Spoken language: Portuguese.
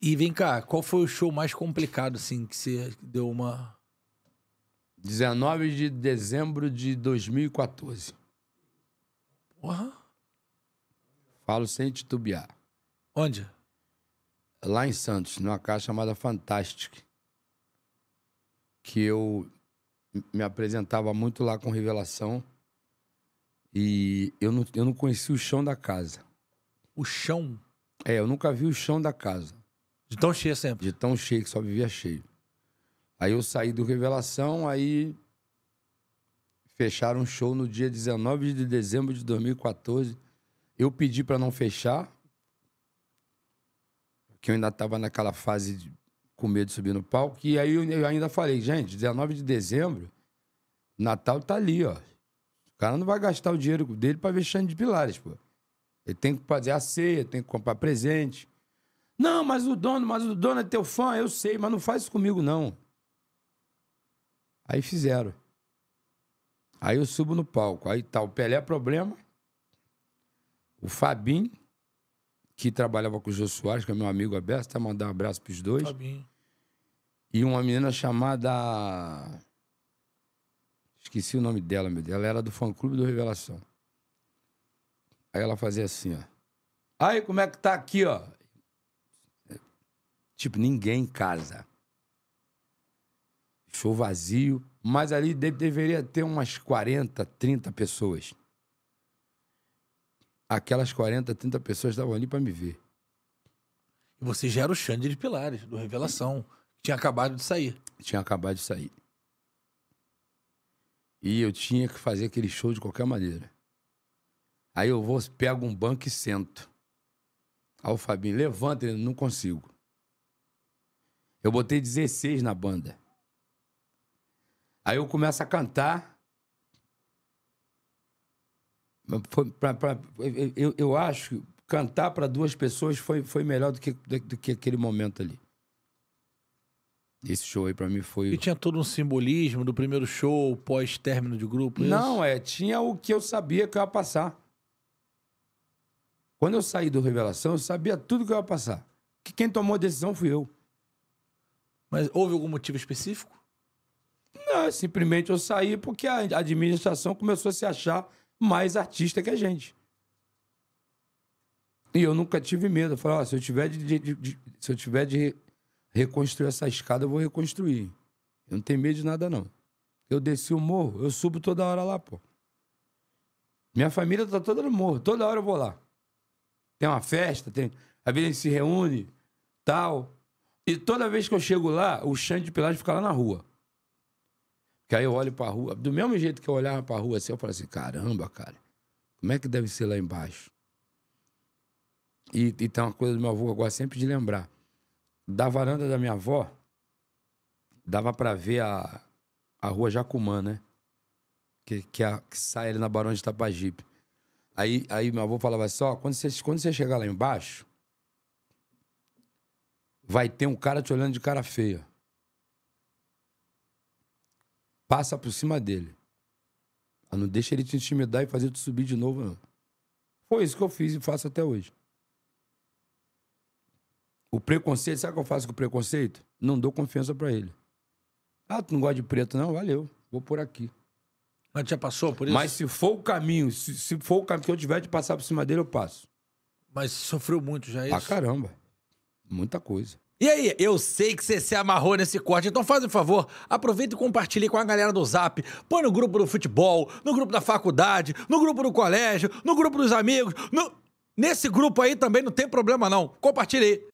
E vem cá, qual foi o show mais complicado, assim, que você deu uma. 19 de dezembro de 2014. Porra! Falo sem titubear. Onde? Lá em Santos, numa casa chamada Fantastic. Que eu me apresentava muito lá com revelação. E eu não, eu não conhecia o chão da casa. O chão? É, eu nunca vi o chão da casa. De tão cheio sempre. De tão cheio que só vivia cheio. Aí eu saí do Revelação, aí fecharam um show no dia 19 de dezembro de 2014. Eu pedi para não fechar, que eu ainda estava naquela fase de, com medo de subir no palco. E aí eu, eu ainda falei, gente, 19 de dezembro, Natal tá ali, ó. O cara não vai gastar o dinheiro dele para ver Xande de Pilares, pô. Ele tem que fazer a ceia, tem que comprar presente. Não, mas o dono, mas o dono é teu fã, eu sei, mas não faz isso comigo, não. Aí fizeram. Aí eu subo no palco. Aí tá o Pelé Problema, o Fabinho, que trabalhava com o Jô Soares, que é meu amigo aberto, tá mandando um abraço pros dois. Fabinho. E uma menina chamada. Esqueci o nome dela, meu Deus. Ela era do fã clube do Revelação. Aí ela fazia assim, ó. Aí, como é que tá aqui, ó? Tipo, ninguém em casa. Show vazio. Mas ali de deveria ter umas 40, 30 pessoas. Aquelas 40, 30 pessoas estavam ali para me ver. E você já era o Xande de Pilares, do Revelação. Tinha acabado de sair. Tinha acabado de sair. E eu tinha que fazer aquele show de qualquer maneira. Aí eu vou, pego um banco e sento. Aí o Fabinho, levanta, ele, não consigo. Eu botei 16 na banda. Aí eu começo a cantar. Pra, pra, eu, eu, acho que cantar para duas pessoas foi, foi melhor do que, do, do que aquele momento ali. Esse show aí para mim foi. E tinha todo um simbolismo do primeiro show, pós-término de grupo? É Não, é. Tinha o que eu sabia que eu ia passar. Quando eu saí do Revelação, eu sabia tudo que eu ia passar. Que quem tomou a decisão fui eu. Mas houve algum motivo específico? Não, simplesmente eu saí porque a administração começou a se achar mais artista que a gente. E eu nunca tive medo. Eu falei, oh, se eu tiver de, de, de, se eu tiver de reconstruir essa escada, eu vou reconstruir. Eu não tenho medo de nada, não. Eu desci o morro, eu subo toda hora lá, pô. Minha família tá toda no morro, toda hora eu vou lá. Tem uma festa, tem. A gente se reúne, tal. E toda vez que eu chego lá, o Xande de Pilares fica lá na rua. Que aí eu olho pra rua, do mesmo jeito que eu olhava pra rua assim, eu falo assim, caramba, cara, como é que deve ser lá embaixo? E, e tem uma coisa do meu avô, eu gosto sempre de lembrar. Da varanda da minha avó, dava para ver a, a rua Jacumã, né? Que, que, é a, que sai ali na Barão de Tapajipe. Aí, aí meu avô falava assim, ó, quando você, quando você chegar lá embaixo, vai ter um cara te olhando de cara feia. Passa por cima dele. Mas ah, não deixa ele te intimidar e fazer tu subir de novo, não. Foi isso que eu fiz e faço até hoje. O preconceito, sabe o que eu faço com o preconceito? Não dou confiança para ele. Ah, tu não gosta de preto, não? Valeu, vou por aqui. Mas já passou por isso? Mas se for o caminho, se, se for o caminho que eu tiver de passar por cima dele, eu passo. Mas sofreu muito já é isso? Pra caramba. Muita coisa. E aí, eu sei que você se amarrou nesse corte, então faz um favor, aproveita e compartilhe com a galera do Zap. Põe no grupo do futebol, no grupo da faculdade, no grupo do colégio, no grupo dos amigos, no... Nesse grupo aí também não tem problema não. Compartilhe aí.